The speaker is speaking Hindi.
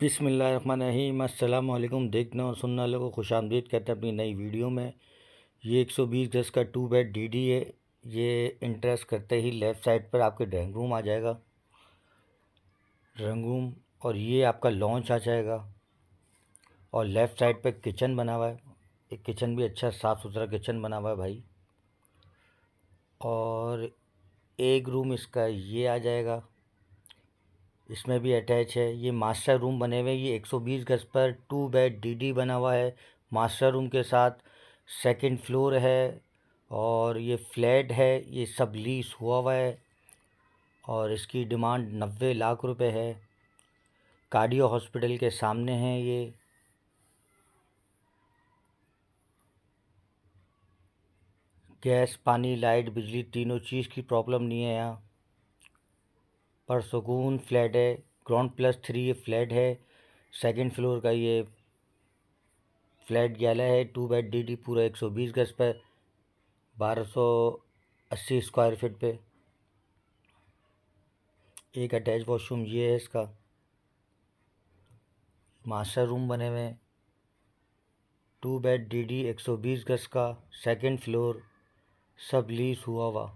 बिसमीम अल्लाम देखना और सुनने वालों को खुश आमदीद कहते हैं अपनी नई वीडियो में ये एक सौ बीस गज़ का टू बेड डी डी है ये इंटरेस्ट करते ही लेफ़्ट साइड पर आपके ड्राइंग रूम आ जाएगा ड्राइंग रूम और ये आपका लॉन्च आ जाएगा और लेफ़्ट साइड पर किचन बना हुआ है एक किचन भी अच्छा साफ़ सुथरा किचन बना हुआ है भाई और एक रूम इसका ये आ जाएगा इसमें भी अटैच है ये मास्टर रूम बने हुए ये 120 गज पर टू बेड डीडी बना हुआ है मास्टर रूम के साथ सेकंड फ्लोर है और ये फ्लैट है ये सब लीस हुआ हुआ है और इसकी डिमांड नब्बे लाख रुपए है कार्डियो हॉस्पिटल के सामने है ये गैस पानी लाइट बिजली तीनों चीज़ की प्रॉब्लम नहीं है यहाँ परसकून फ्लैट है ग्राउंड प्लस थ्री फ्लैट है सेकंड फ्लोर का ये फ्लैट ग्यारह है टू बेड डी डी पूरा एक सौ बीस गज पर बारह सौ अस्सी स्क्वायर फिट पे एक अटैच वॉशरूम ये है इसका मास्टर रूम बने हुए हैं टू बेड डी डी एक सौ बीस गज का सेकेंड फ्लोर सब लीज हुआ हुआ